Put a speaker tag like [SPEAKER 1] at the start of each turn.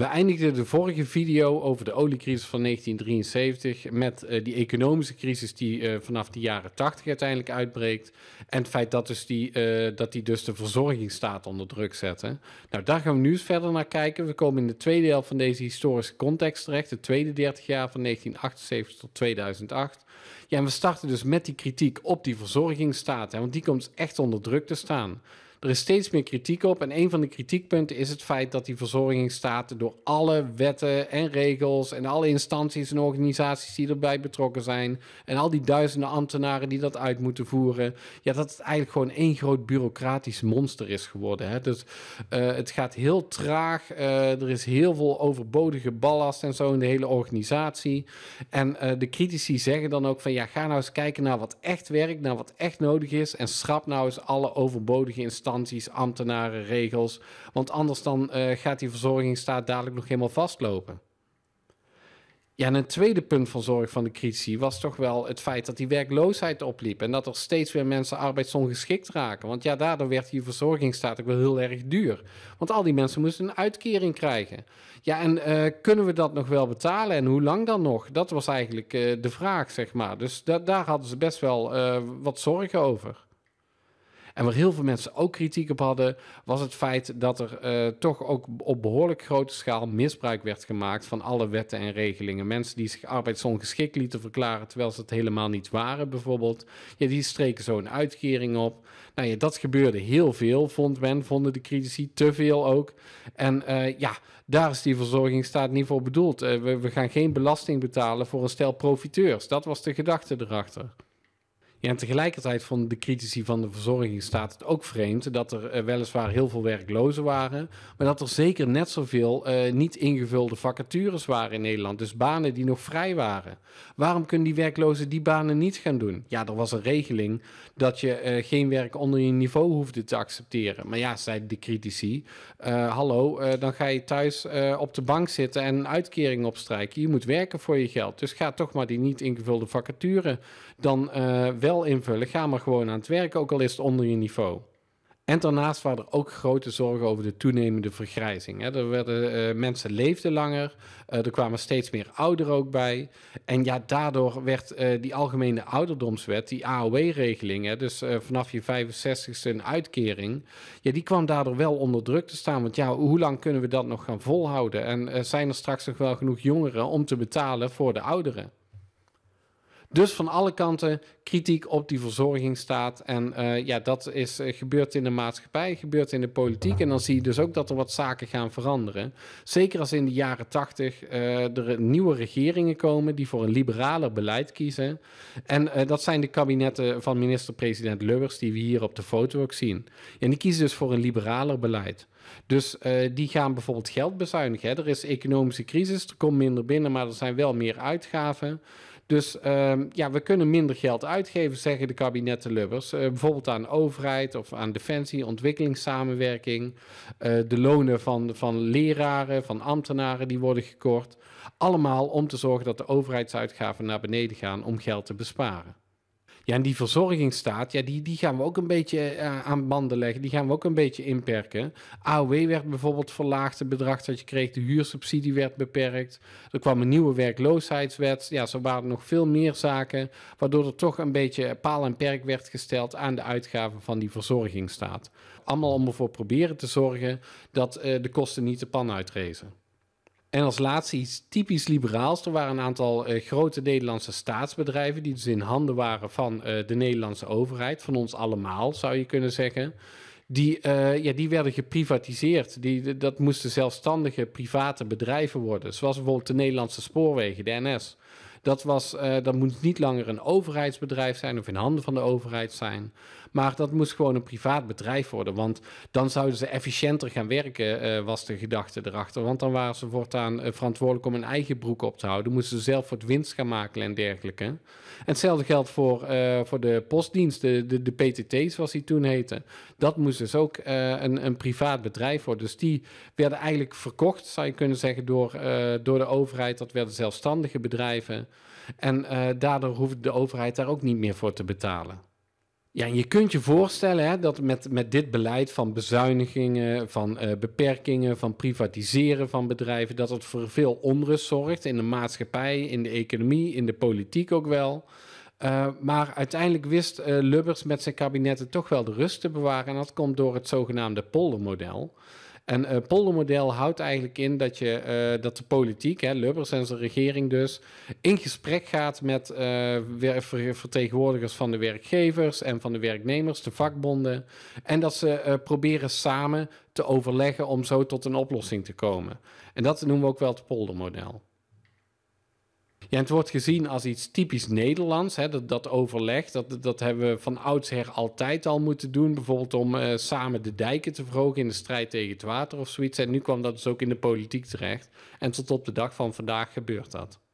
[SPEAKER 1] We eindigden de vorige video over de oliecrisis van 1973 met eh, die economische crisis die eh, vanaf de jaren 80 uiteindelijk uitbreekt. En het feit dat, dus die, eh, dat die dus de verzorgingsstaat onder druk zetten. Nou, daar gaan we nu eens verder naar kijken. We komen in de tweede helft van deze historische context terecht, de tweede 30 jaar van 1978 tot 2008. Ja, en we starten dus met die kritiek op die verzorgingsstaat, hè, want die komt echt onder druk te staan. Er is steeds meer kritiek op. En een van de kritiekpunten is het feit dat die verzorgingsstaten door alle wetten en regels en alle instanties en organisaties die erbij betrokken zijn. En al die duizenden ambtenaren die dat uit moeten voeren. Ja, dat het eigenlijk gewoon één groot bureaucratisch monster is geworden. Hè? Dus eh, het gaat heel traag. Eh, er is heel veel overbodige ballast en zo in de hele organisatie. En eh, de critici zeggen dan ook van ja, ga nou eens kijken naar wat echt werkt, naar wat echt nodig is. En schrap nou eens alle overbodige instanties instanties, ambtenaren, regels. Want anders dan eh, gaat die verzorgingsstaat dadelijk nog helemaal vastlopen. Ja, en een tweede punt van zorg van de critici was toch wel het feit dat die werkloosheid opliep. En dat er steeds weer mensen arbeidsongeschikt raken. Want ja, daardoor werd die verzorgingsstaat ook wel heel erg duur. Want al die mensen moesten een uitkering krijgen. Ja, en eh, kunnen we dat nog wel betalen en hoe lang dan nog? Dat was eigenlijk eh, de vraag, zeg maar. Dus daar hadden ze best wel wat zorgen over. En waar heel veel mensen ook kritiek op hadden, was het feit dat er eh, toch ook op behoorlijk grote schaal misbruik werd gemaakt van alle wetten en regelingen. Mensen die zich arbeidsongeschikt lieten verklaren terwijl ze het helemaal niet waren, bijvoorbeeld. Ja, die streken zo een uitkering op. Nou ja, dat gebeurde heel veel, vond men, vonden de critici te veel ook. En eh, ja, daar is die verzorgingsstaat niet voor bedoeld. Eh, we, we gaan geen belasting betalen voor een stel profiteurs. Dat was de gedachte erachter. Ja, en tegelijkertijd vonden de critici van de verzorgingsstaat het ook vreemd dat er eh, weliswaar heel veel werklozen waren, maar dat er zeker net zoveel uh, niet ingevulde vacatures waren in Nederland, dus banen die nog vrij waren. Waarom kunnen die werklozen die banen niet gaan doen? Ja, er was een regeling dat je eh, geen werk onder je niveau hoefde te accepteren. Maar ja, zeiden de critici, hallo, dan ga je thuis op de bank zitten en een uitkering opstrijken. Je moet werken voor je geld, dus ga toch maar die niet ingevulde vacature dan wel invullen. Ga maar gewoon aan het werk, ook al is het onder je niveau. En daarnaast waren er ook grote zorgen over de toenemende vergrijzing. Hè. Er werden, eh, mensen leefden langer, eh, er kwamen steeds meer ouderen ook bij. En ja, daardoor werd eh, die algemene ouderdomswet, die AOW-regeling, dus vanaf je 65ste een uitkering, ja, die kwam daardoor wel onder druk te staan. Want ja, hoe lang kunnen we dat nog gaan volhouden? En zijn er straks nog wel genoeg jongeren om te betalen voor de ouderen? Dus van alle kanten kritiek op die verzorgingsstaat. En eh, ja, dat is, eh, gebeurt in de maatschappij, gebeurt in de politiek. En dan zie je dus ook dat er wat zaken gaan veranderen. Zeker als in de jaren tachtig eh, er nieuwe regeringen komen die voor een liberaler beleid kiezen. En dat zijn de kabinetten van minister-president Lubbers, die we hier op de foto ook zien. En die kiezen dus voor een liberaler beleid. Dus die gaan bijvoorbeeld geld bezuinigen. Hè. Er is economische crisis, er komt minder binnen, maar er zijn wel meer uitgaven. Dus ehm, ja, we kunnen minder geld uitgeven, zeggen de kabinetten Lubbers. Eh, bijvoorbeeld aan overheid of aan defensie, ontwikkelingssamenwerking. Uh, de lonen van, van leraren, van ambtenaren die worden gekort. Allemaal om te zorgen dat de overheidsuitgaven naar beneden gaan om geld te besparen. Ja, en die verzorgingsstaat, ja, die, die gaan we ook een beetje eh, aan banden leggen. Die gaan we ook een beetje inperken. AOW werd bijvoorbeeld verlaagd, het bedrag dat je kreeg. De huursubsidie werd beperkt. Er kwam een nieuwe werkloosheidswet. Ja, zo waren er nog veel meer zaken. Waardoor er toch een beetje paal en perk werd gesteld aan de uitgaven van die verzorgingsstaat. Allemaal om ervoor proberen te zorgen dat eh, de kosten niet de pan uitrezen. En als laatste iets typisch liberaals. Er waren een aantal eh, grote Nederlandse staatsbedrijven die dus in handen waren van eh, de Nederlandse overheid, van ons allemaal zou je kunnen zeggen. Die, eh, ja, die werden geprivatiseerd. Die, dat moesten zelfstandige private bedrijven worden. Zoals bijvoorbeeld de Nederlandse spoorwegen, de NS. Dat, was, eh, dat moet niet langer een overheidsbedrijf zijn of in handen van de overheid zijn. Maar dat moest gewoon een privaat bedrijf worden. Want dan zouden ze efficiënter gaan werken, eh, was de gedachte erachter. Want dan waren ze voortaan eh, verantwoordelijk om hun eigen broek op te houden. Moesten ze zelf wat winst gaan maken en dergelijke. En hetzelfde geldt voor, voor de postdienst, de, de, PTT zoals die toen heette. Dat moest dus ook een, een privaat bedrijf worden. Dus die werden eigenlijk verkocht, zou je kunnen zeggen, door, door de overheid. Dat werden zelfstandige bedrijven. En eh, daardoor hoeft de overheid daar ook niet meer voor te betalen. Ja, en je kunt je voorstellen hè, dat met, met dit beleid van bezuinigingen, van eh, beperkingen, van privatiseren van bedrijven, dat het voor veel onrust zorgt in de maatschappij, in de economie, in de politiek ook wel. Eh, maar uiteindelijk wist Lubbers met zijn kabinetten toch wel de rust te bewaren. En dat komt door het zogenaamde poldermodel. En het eh, poldermodel houdt eigenlijk in dat, je, eh, dat de politiek, hè, Lubbers en zijn regering dus, in gesprek gaat met eh, vertegenwoordigers van de werkgevers en van de werknemers, de vakbonden. En dat ze proberen samen te overleggen om zo tot een oplossing te komen. En dat noemen we ook wel het poldermodel. Ja, het wordt gezien als iets typisch Nederlands, hè, dat, dat overleg. Dat, dat hebben we van oudsher altijd al moeten doen. Bijvoorbeeld om eh, samen de dijken te verhogen in de strijd tegen het water of zoiets. En nu kwam dat dus ook in de politiek terecht. En tot op de dag van vandaag gebeurt dat.